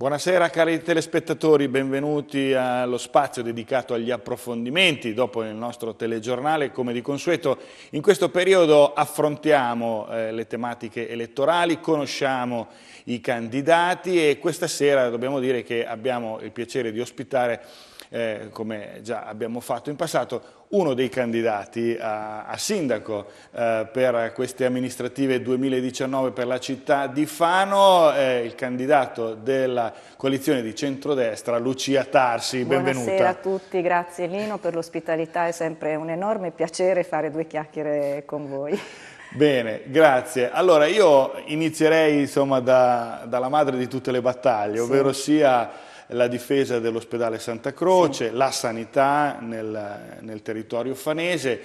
Buonasera cari telespettatori, benvenuti allo spazio dedicato agli approfondimenti dopo il nostro telegiornale. Come di consueto in questo periodo affrontiamo eh, le tematiche elettorali, conosciamo i candidati e questa sera dobbiamo dire che abbiamo il piacere di ospitare eh, come già abbiamo fatto in passato, uno dei candidati a, a sindaco eh, per queste amministrative 2019 per la città di Fano, eh, il candidato della coalizione di centrodestra, Lucia Tarsi, benvenuta. Buonasera a tutti, grazie Lino per l'ospitalità, è sempre un enorme piacere fare due chiacchiere con voi. Bene, grazie. Allora io inizierei insomma, da, dalla madre di tutte le battaglie, sì. ovvero sia la difesa dell'ospedale Santa Croce, sì. la sanità nel, nel territorio fanese,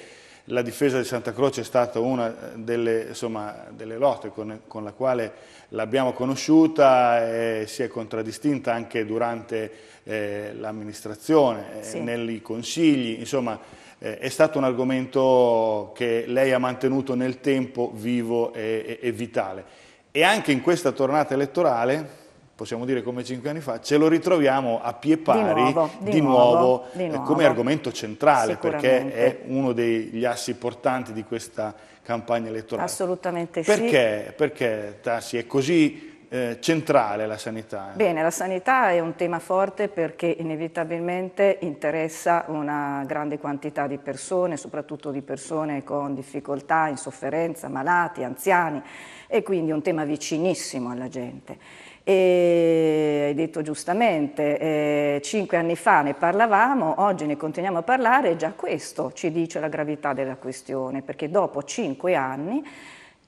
la difesa di Santa Croce è stata una delle, insomma, delle lotte con, con, la quale l'abbiamo conosciuta e si è contraddistinta anche durante eh, l'amministrazione, eh, sì. nei consigli, insomma eh, è stato un argomento che lei ha mantenuto nel tempo vivo e, e, e vitale. E anche in questa tornata elettorale possiamo dire come cinque anni fa, ce lo ritroviamo a pie pari di nuovo, di di nuovo, nuovo, eh, nuovo. come argomento centrale perché è uno degli assi portanti di questa campagna elettorale. Assolutamente perché, sì. Perché Tassi è così eh, centrale la sanità? Eh? Bene, la sanità è un tema forte perché inevitabilmente interessa una grande quantità di persone, soprattutto di persone con difficoltà, in sofferenza, malati, anziani e quindi è un tema vicinissimo alla gente. E hai detto giustamente, eh, cinque anni fa ne parlavamo, oggi ne continuiamo a parlare e già questo ci dice la gravità della questione, perché dopo cinque anni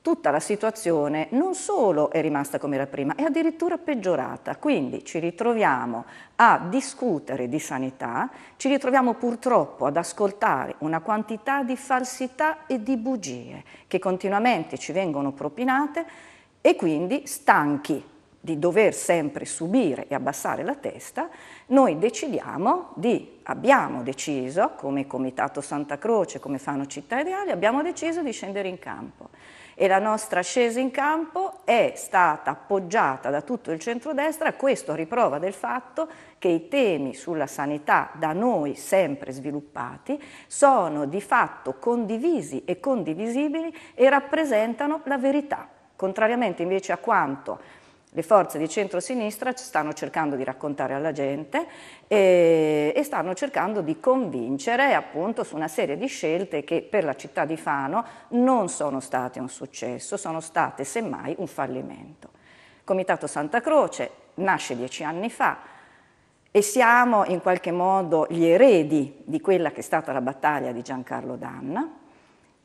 tutta la situazione non solo è rimasta come era prima, è addirittura peggiorata. Quindi ci ritroviamo a discutere di sanità, ci ritroviamo purtroppo ad ascoltare una quantità di falsità e di bugie che continuamente ci vengono propinate e quindi stanchi di dover sempre subire e abbassare la testa, noi decidiamo di, abbiamo deciso, come Comitato Santa Croce, come fanno Città Ideali, abbiamo deciso di scendere in campo. E la nostra scesa in campo è stata appoggiata da tutto il centrodestra, questo a riprova del fatto che i temi sulla sanità da noi sempre sviluppati sono di fatto condivisi e condivisibili e rappresentano la verità, contrariamente invece a quanto le forze di centro-sinistra stanno cercando di raccontare alla gente e, eh, e, stanno cercando di convincere appunto su una serie di scelte che per la città di Fano non sono state un successo, sono state semmai un fallimento. Il Comitato Santa Croce nasce dieci anni fa e siamo in qualche modo gli eredi di quella che è stata la battaglia di Giancarlo Danna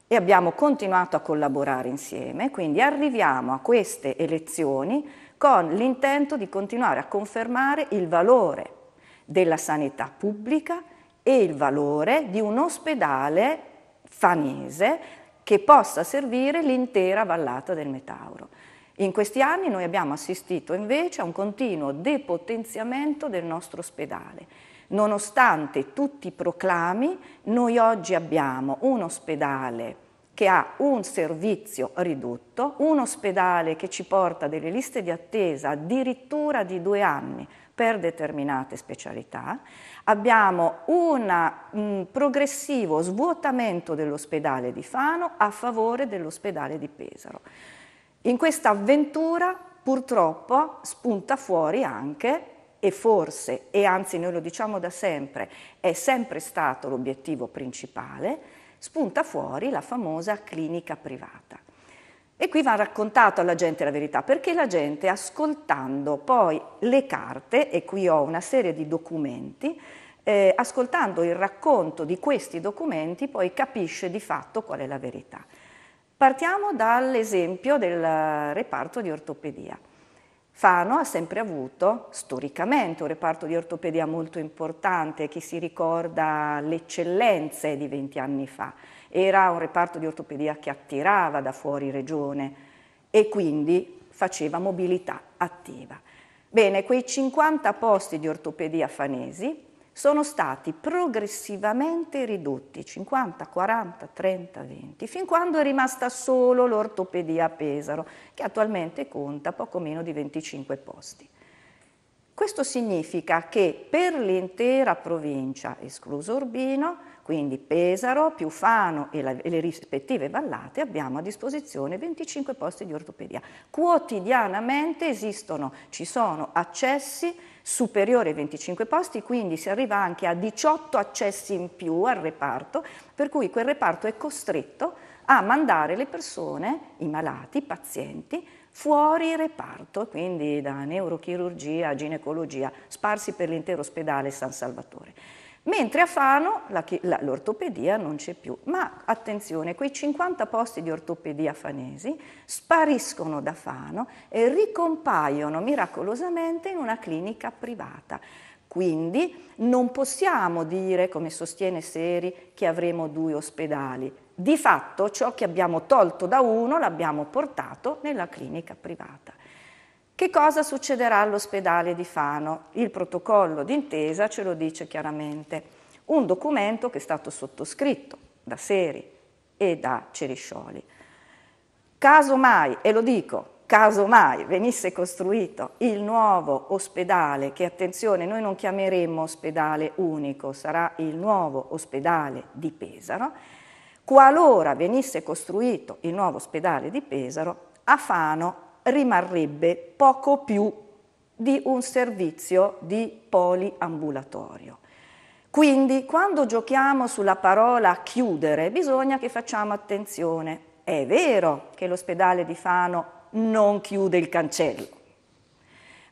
e abbiamo continuato a collaborare insieme, quindi arriviamo a queste elezioni con l'intento di continuare a confermare il valore della sanità pubblica e il valore di un ospedale fanese che possa servire l'intera vallata del Metauro. In questi anni noi abbiamo assistito invece a un continuo depotenziamento del nostro ospedale. Nonostante tutti i proclami, noi oggi abbiamo un ospedale che ha un servizio ridotto, un ospedale che ci porta delle liste di attesa addirittura di due anni per determinate specialità, abbiamo un mm, progressivo svuotamento dell'ospedale di Fano a favore dell'ospedale di Pesaro. In questa avventura purtroppo spunta fuori anche e forse, e anzi noi lo diciamo da sempre, è sempre stato l'obiettivo principale, spunta fuori la famosa clinica privata. E qui va raccontato alla gente la verità, perché la gente ascoltando poi le carte, e qui ho una serie di documenti, eh, ascoltando il racconto di questi documenti poi capisce di fatto qual è la verità. Partiamo dall'esempio del reparto di ortopedia. Fano ha sempre avuto storicamente un reparto di ortopedia molto importante, che si ricorda le eccellenze di 20 anni fa, era un reparto di ortopedia che attirava da fuori regione e quindi faceva mobilità attiva. Bene, quei 50 posti di ortopedia fanesi sono stati progressivamente ridotti 50, 40, 30, 20, fin quando è rimasta solo l'ortopedia a Pesaro, che attualmente conta poco meno di 25 posti. Questo significa che per l'intera provincia, escluso Urbino, quindi Pesaro, Piufano e, la, e, le rispettive vallate, abbiamo a disposizione 25 posti di ortopedia. Quotidianamente esistono, ci sono accessi superiore ai 25 posti, quindi si arriva anche a 18 accessi in più al reparto, per cui quel reparto è costretto a mandare le persone, i malati, i pazienti, fuori reparto, quindi da neurochirurgia a ginecologia, sparsi per l'intero ospedale San Salvatore mentre a Fano l'ortopedia non c'è più. Ma attenzione, quei 50 posti di ortopedia fanesi spariscono da Fano e ricompaiono miracolosamente in una clinica privata. Quindi non possiamo dire, come sostiene Seri, che avremo due ospedali. Di fatto ciò che abbiamo tolto da uno l'abbiamo portato nella clinica privata. Che cosa succederà all'ospedale di Fano? Il protocollo d'intesa ce lo dice chiaramente, un documento che è stato sottoscritto da Seri e da Ceriscioli. Caso mai, e lo dico, caso mai venisse costruito il nuovo ospedale, che attenzione, noi non chiameremo ospedale unico, sarà il nuovo ospedale di Pesaro, qualora venisse costruito il nuovo ospedale di Pesaro, a Fano rimarrebbe poco più di un servizio di poliambulatorio. Quindi quando giochiamo sulla parola chiudere bisogna che facciamo attenzione. È vero che l'ospedale di Fano non chiude il cancello,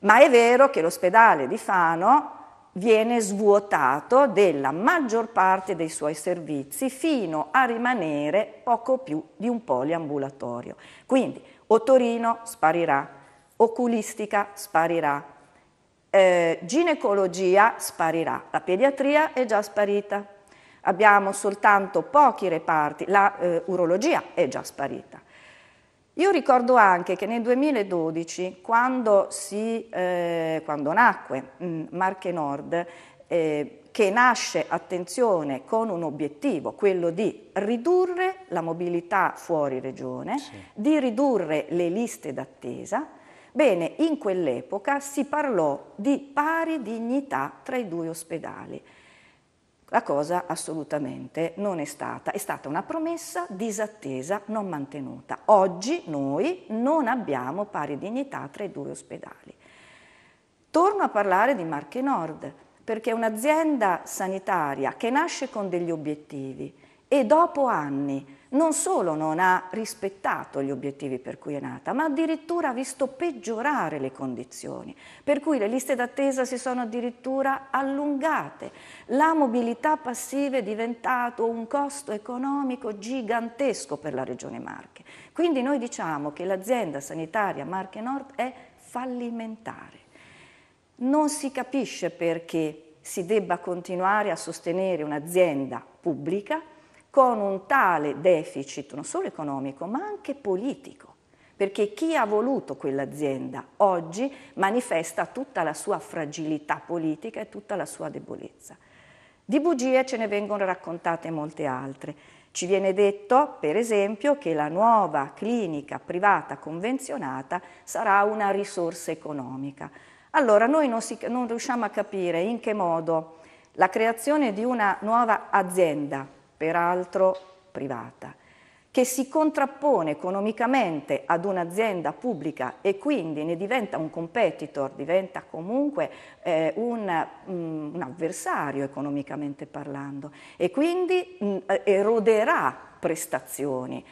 ma è vero che l'ospedale di Fano viene svuotato della maggior parte dei suoi servizi fino a rimanere poco più di un poliambulatorio. Quindi Otorino sparirà, oculistica sparirà, eh, ginecologia sparirà, la pediatria è già sparita, abbiamo soltanto pochi reparti, la eh, urologia è già sparita. Io ricordo anche che nel 2012, quando, si, eh, quando nacque mh, mm, Marche Nord, eh, che nasce, attenzione, con un obiettivo, quello di ridurre la mobilità fuori regione, sì. di ridurre le liste d'attesa. Bene, in quell'epoca si parlò di pari dignità tra i due ospedali. La cosa assolutamente non è stata, è stata una promessa disattesa, non mantenuta. Oggi noi non abbiamo pari dignità tra i due ospedali. Torno a parlare di Marche Nord perché un'azienda sanitaria che nasce con degli obiettivi e dopo anni non solo non ha rispettato gli obiettivi per cui è nata, ma addirittura ha visto peggiorare le condizioni, per cui le liste d'attesa si sono addirittura allungate, la mobilità passiva è diventato un costo economico gigantesco per la Regione Marche. Quindi noi diciamo che l'azienda sanitaria Marche Nord è fallimentare. Non si capisce perché si debba continuare a sostenere un'azienda pubblica con un tale deficit non solo economico ma anche politico, perché chi ha voluto quell'azienda oggi manifesta tutta la sua fragilità politica e tutta la sua debolezza. Di bugie ce ne vengono raccontate molte altre. Ci viene detto, per esempio, che la nuova clinica privata convenzionata sarà una risorsa economica. Allora noi non, si, non riusciamo a capire in che modo la creazione di una nuova azienda, peraltro privata, che si contrappone economicamente ad un'azienda pubblica e quindi ne diventa un competitor, diventa comunque eh, un, mh, mm, un, avversario economicamente parlando e quindi mh, mm, eh, eroderà prestazioni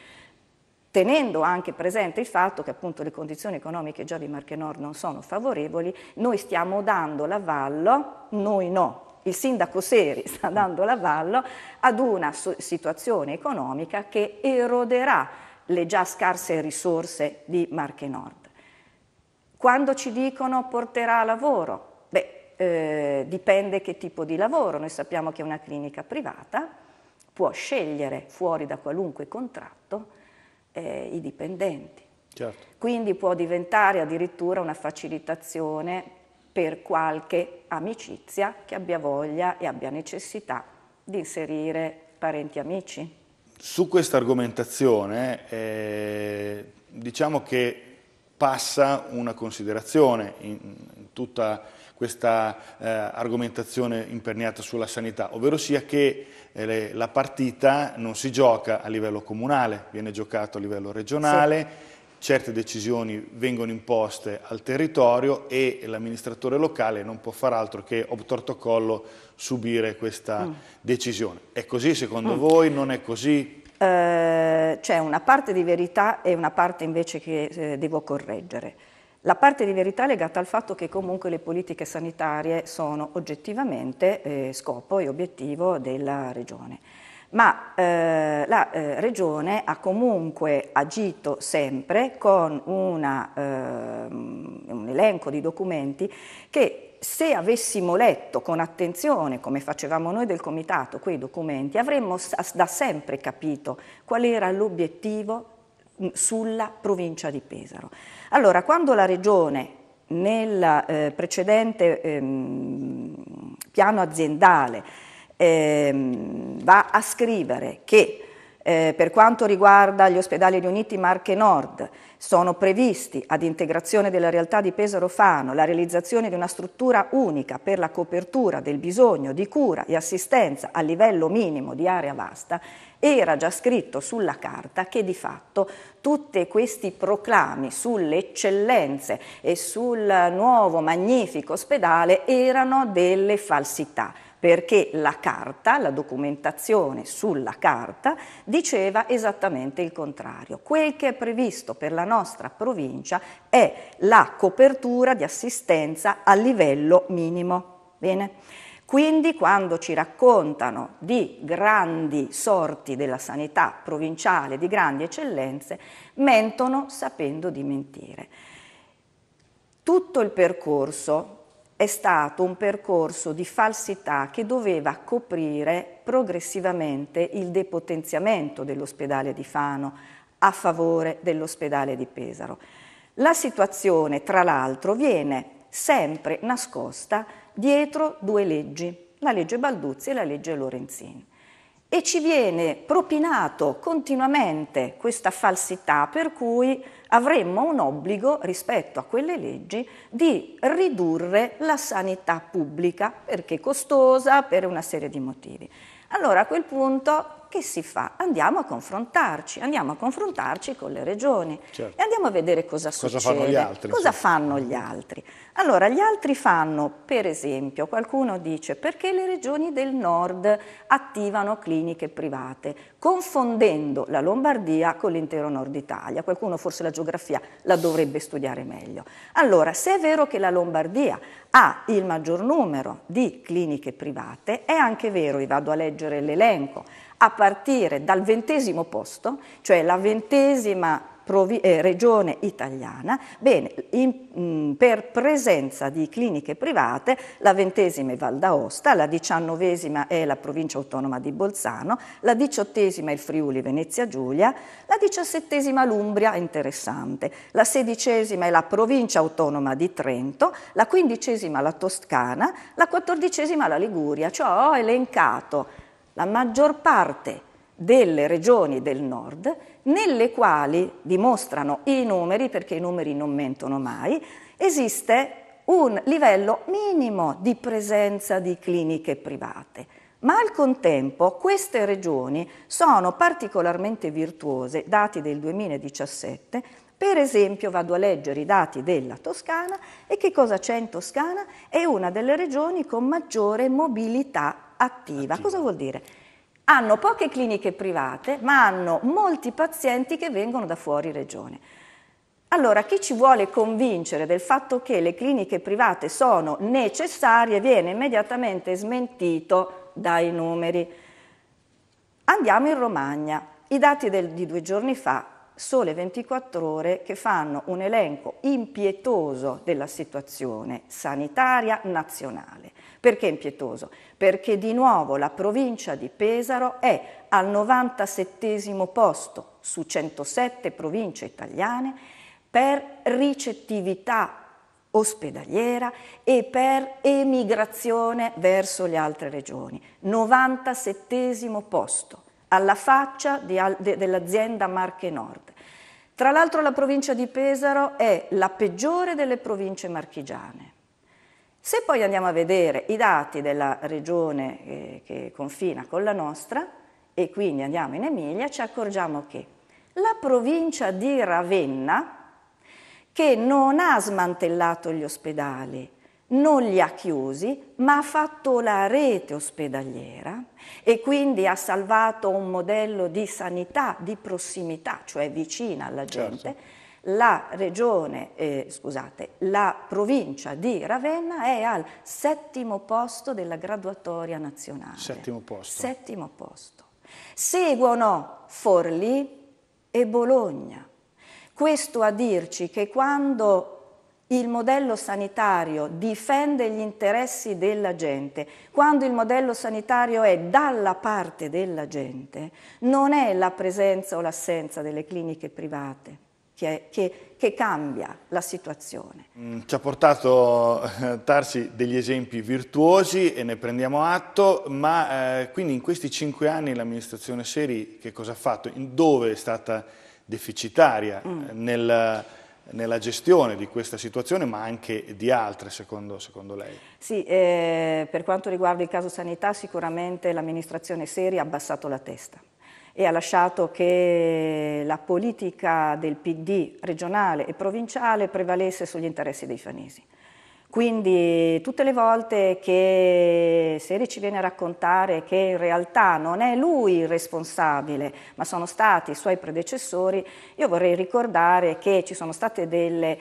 tenendo anche presente il fatto che appunto le condizioni economiche già di Marche Nord non sono favorevoli, noi stiamo dando l'avallo, noi no, il sindaco Seri sta dando l'avallo ad una situazione economica che eroderà le già scarse risorse di Marche Nord. Quando ci dicono porterà lavoro? Beh, eh, dipende che tipo di lavoro, noi sappiamo che una clinica privata può scegliere fuori da qualunque contratto eh, i dipendenti. Certo. Quindi può diventare addirittura una facilitazione per qualche amicizia che abbia voglia e abbia necessità di inserire parenti amici. Su questa argomentazione eh, diciamo che passa una considerazione in, in tutta questa eh, argomentazione imperniata sulla sanità, ovvero sia che eh, le, la partita non si gioca a livello comunale, viene giocato a livello regionale, sì. certe decisioni vengono imposte al territorio e l'amministratore locale non può far altro che obtorto collo subire questa mm. decisione. È così secondo mm. voi? Non è così? Eh, c'è una parte di verità e una parte invece che eh, devo correggere. La parte di verità legata al fatto che comunque le politiche sanitarie sono oggettivamente eh, scopo e obiettivo della Regione. Ma eh, la eh, Regione ha comunque agito sempre con una, ehm, un elenco di documenti che se avessimo letto con attenzione, come facevamo noi del Comitato, quei documenti, avremmo da sempre capito qual era l'obiettivo sulla provincia di Pesaro. Allora, quando la Regione nel eh, precedente ehm, piano aziendale ehm, va a scrivere che eh, per quanto riguarda gli ospedali riuniti Marche Nord, sono previsti ad integrazione della realtà di Pesaro Fano la realizzazione di una struttura unica per la copertura del bisogno di cura e assistenza a livello minimo di area vasta, era già scritto sulla carta che di fatto tutti questi proclami sulle eccellenze e sul nuovo magnifico ospedale erano delle falsità perché la carta, la documentazione sulla carta, diceva esattamente il contrario. Quel che è previsto per la nostra provincia è la copertura di assistenza a livello minimo. Bene? Quindi quando ci raccontano di grandi sorti della sanità provinciale, di grandi eccellenze, mentono sapendo di mentire. Tutto il percorso è stato un percorso di falsità che doveva coprire progressivamente il depotenziamento dell'ospedale di Fano a favore dell'ospedale di Pesaro. La situazione, tra l'altro, viene sempre nascosta dietro due leggi, la legge Balduzzi e la legge Lorenzin. E ci viene propinato continuamente questa falsità per cui avremmo un obbligo rispetto a quelle leggi di ridurre la sanità pubblica perché costosa per una serie di motivi. Allora a quel punto che si fa? Andiamo a confrontarci, andiamo a confrontarci con le regioni certo. e andiamo a vedere cosa, cosa succede, fanno gli altri, cosa sì. fanno gli altri. Allora, gli altri fanno, per esempio, qualcuno dice perché le regioni del nord attivano cliniche private? confondendo la Lombardia con l'intero nord Italia. Qualcuno forse la geografia la dovrebbe studiare meglio. Allora, se è vero che la Lombardia ha il maggior numero di cliniche private, è anche vero, vi vado a leggere l'elenco, a partire dal ventesimo posto, cioè la ventesima eh, regione italiana, bene, in, mh, mm, per presenza di cliniche private la ventesima è Val d'Aosta, la diciannovesima è la provincia autonoma di Bolzano, la diciottesima è il Friuli Venezia Giulia, la diciassettesima l'Umbria, interessante, la sedicesima è la provincia autonoma di Trento, la quindicesima la Toscana, la quattordicesima la Liguria, cioè ho elencato la maggior parte delle regioni del nord, nelle quali, dimostrano i numeri, perché i numeri non mentono mai, esiste un livello minimo di presenza di cliniche private. Ma al contempo queste regioni sono particolarmente virtuose, dati del 2017, per esempio vado a leggere i dati della Toscana e che cosa c'è in Toscana? È una delle regioni con maggiore mobilità attiva. attiva. Cosa vuol dire? hanno poche cliniche private, ma hanno molti pazienti che vengono da fuori regione. Allora, chi ci vuole convincere del fatto che le cliniche private sono necessarie viene immediatamente smentito dai numeri. Andiamo in Romagna. I dati del, di due giorni fa, sole 24 ore, che fanno un elenco impietoso della situazione sanitaria nazionale. Perché impietoso? Perché di nuovo la provincia di Pesaro è al 97 posto su 107 province italiane per ricettività ospedaliera e per emigrazione verso le altre regioni. 97 posto, alla faccia dell'azienda Marche Nord. Tra l'altro la provincia di Pesaro è la peggiore delle province marchigiane se poi andiamo a vedere i dati della regione che, eh, che confina con la nostra, e quindi andiamo in Emilia, ci accorgiamo che la provincia di Ravenna, che non ha smantellato gli ospedali, non li ha chiusi, ma ha fatto la rete ospedaliera e quindi ha salvato un modello di sanità di prossimità, cioè vicina alla certo. gente. Certo la, regione, eh, scusate, la provincia di Ravenna è al settimo posto della graduatoria nazionale. Settimo posto. Settimo posto. Seguono Forlì e Bologna. Questo a dirci che quando il modello sanitario difende gli interessi della gente, quando il modello sanitario è dalla parte della gente, non è la presenza o l'assenza delle cliniche private che, che, che cambia la situazione. Mm, ci ha portato eh, Tarsi degli esempi virtuosi e ne prendiamo atto, ma eh, quindi in questi cinque anni l'amministrazione Seri che cosa ha fatto? In dove è stata deficitaria mm. Eh, nel, nella gestione di questa situazione ma anche di altre secondo, secondo lei? Sì, eh, per quanto riguarda il caso sanità sicuramente l'amministrazione Seri ha abbassato la testa e ha lasciato che la politica del PD regionale e provinciale prevalesse sugli interessi dei fanesi. Quindi tutte le volte che Seri ci viene a raccontare che in realtà non è lui il responsabile, ma sono stati i suoi predecessori, io vorrei ricordare che ci sono state delle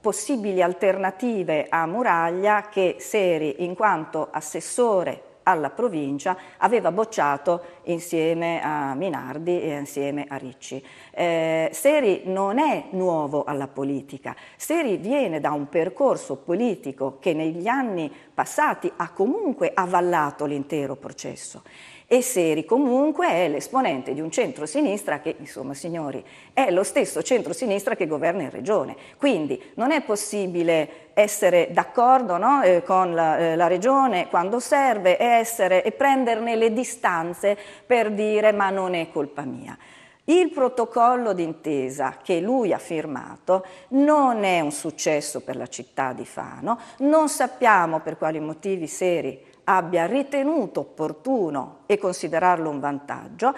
possibili alternative a Muraglia che Seri, in quanto assessore alla provincia aveva bocciato insieme a Minardi e insieme a Ricci. Eh, Seri non è nuovo alla politica, Seri viene da un percorso politico che negli anni passati ha comunque avallato l'intero processo. E Seri comunque è l'esponente di un centro-sinistra che, insomma, signori, è lo stesso centro-sinistra che governa in regione. Quindi non è possibile essere d'accordo no, eh, con la, eh, la, regione quando serve e, essere, e prenderne le distanze per dire ma non è colpa mia. Il protocollo d'intesa che lui ha firmato non è un successo per la città di Fano, non sappiamo per quali motivi Seri abbia ritenuto opportuno e considerarlo un vantaggio,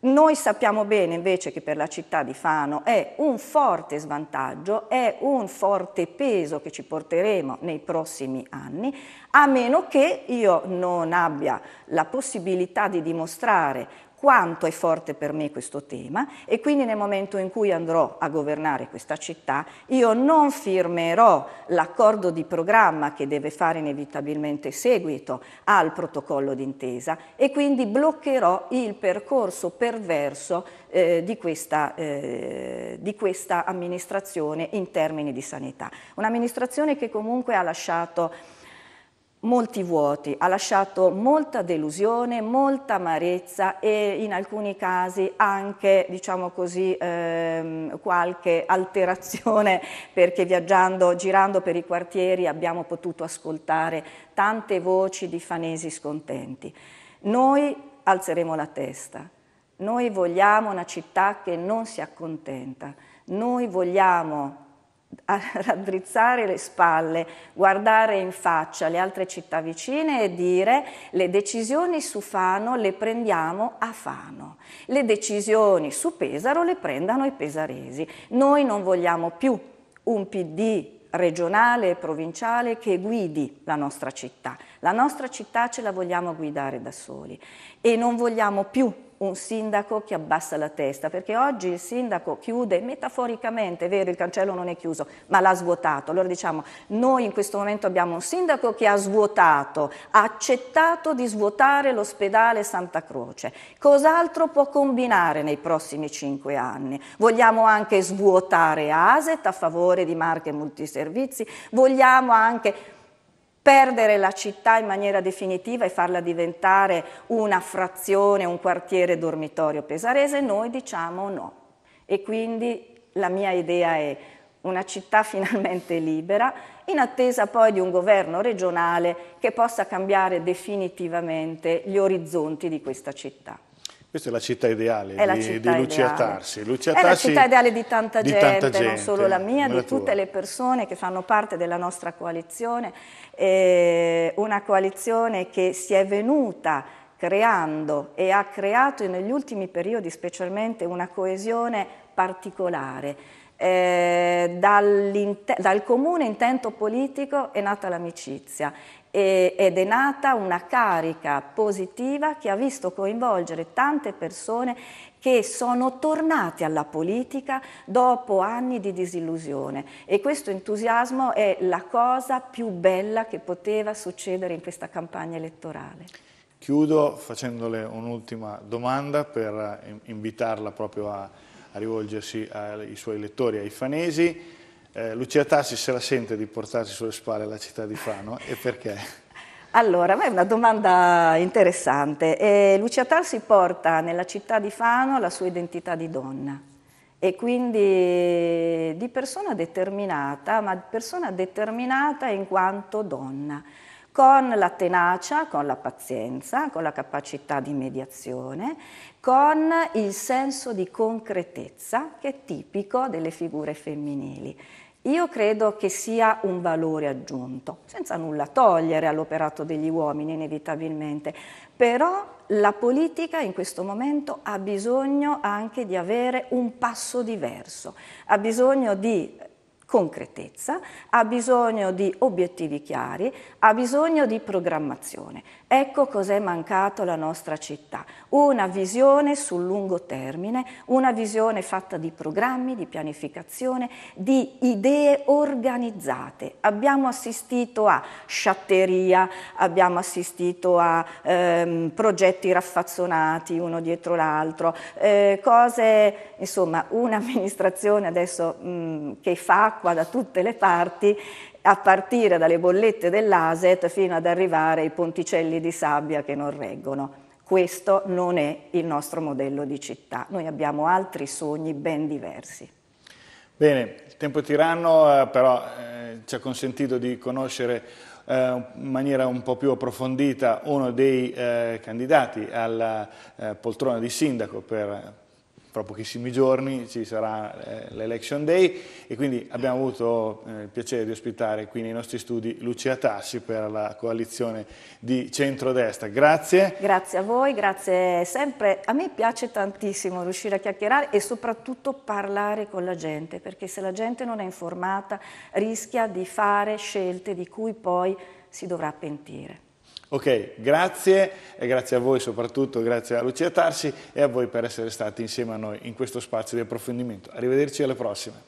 noi sappiamo bene invece che per la città di Fano è un forte svantaggio, è un forte peso che ci porteremo nei prossimi anni, a meno che io non abbia la possibilità di dimostrare quanto è forte per me questo tema e quindi nel momento in cui andrò a governare questa città io non firmerò l'accordo di programma che deve fare inevitabilmente seguito al protocollo d'intesa e quindi bloccherò il percorso perverso eh, di, questa, eh, di questa amministrazione in termini di sanità. Un'amministrazione che comunque ha lasciato molti vuoti, ha lasciato molta delusione, molta amarezza e in alcuni casi anche diciamo così, ehm, qualche alterazione perché viaggiando, girando per i quartieri abbiamo potuto ascoltare tante voci di fanesi scontenti. Noi alzeremo la testa, noi vogliamo una città che non si accontenta, noi vogliamo raddrizzare le spalle, guardare in faccia le altre città vicine e dire le decisioni su Fano le prendiamo a Fano, le decisioni su Pesaro le prendano i pesaresi. Noi non vogliamo più un PD regionale e provinciale che guidi la nostra città. La nostra città ce la vogliamo guidare da soli e non vogliamo più un sindaco che abbassa la testa, perché oggi il sindaco chiude metaforicamente, è vero il cancello non è chiuso, ma l'ha svuotato. Allora diciamo, noi in questo momento abbiamo un sindaco che ha svuotato, ha accettato di svuotare l'ospedale Santa Croce. Cos'altro può combinare nei prossimi cinque anni? Vogliamo anche svuotare ASET a favore di marche multiservizi, vogliamo anche perdere la città in maniera definitiva e farla diventare una frazione, un quartiere dormitorio pesarese, noi diciamo no. E quindi la mia idea è una città finalmente libera, in attesa poi di un governo regionale che possa cambiare definitivamente gli orizzonti di questa città. Questa è la città ideale è di, città di Lucia, ideale. Tarsi. Lucia Tarsi. È la città ideale di tanta, di gente, tanta gente, non solo la mia, di la tutte le persone che fanno parte della nostra coalizione. Eh, una coalizione che si è venuta creando e ha creato negli ultimi periodi specialmente una coesione particolare eh, dal comune intento politico è nata l'amicizia e, ed è nata una carica positiva che ha visto coinvolgere tante persone che sono tornate alla politica dopo anni di disillusione e questo entusiasmo è la cosa più bella che poteva succedere in questa campagna elettorale. Chiudo facendole un'ultima domanda per eh, invitarla proprio a a rivolgersi ai suoi lettori, ai fanesi. Eh, Lucia Tassi se la sente di portarsi sulle spalle la città di Fano e perché? Allora, è una domanda interessante. Eh, Lucia Tarsi porta nella città di Fano la sua identità di donna e quindi di persona determinata, ma persona determinata in quanto donna con la tenacia, con la pazienza, con la capacità di mediazione, con il senso di concretezza che è tipico delle figure femminili. Io credo che sia un valore aggiunto, senza nulla togliere all'operato degli uomini inevitabilmente, però la politica in questo momento ha bisogno anche di avere un passo diverso, ha bisogno di concretezza, ha bisogno di obiettivi chiari, ha bisogno di programmazione. Ecco cos'è mancato alla nostra città, una visione sul lungo termine, una visione fatta di programmi, di pianificazione, di idee organizzate. Abbiamo assistito a sciatteria, abbiamo assistito a ehm, progetti raffazzonati uno dietro l'altro, eh, cose, insomma, un'amministrazione adesso mh, che fa acqua da tutte le parti, a partire dalle bollette dell'ASET fino ad arrivare ai ponticelli di sabbia che non reggono. Questo non è il nostro modello di città, noi abbiamo altri sogni ben diversi. Bene, il tempo tiranno eh, però eh, ci ha consentito di conoscere eh, in maniera un po' più approfondita uno dei eh, candidati alla eh, poltrona di sindaco per fra pochissimi giorni ci sarà eh, l'Election Day e quindi abbiamo avuto eh, il piacere di ospitare qui nei nostri studi Lucia Tasci per la coalizione di centrodestra. Grazie. Grazie a voi, grazie sempre. A me piace tantissimo riuscire a chiacchierare e soprattutto parlare con la gente perché se la gente non è informata rischia di fare scelte di cui poi si dovrà pentire. Ok, grazie e grazie a voi soprattutto, grazie a Lucia Tarsi e a voi per essere stati insieme a noi in questo spazio di approfondimento. Arrivederci alla prossima.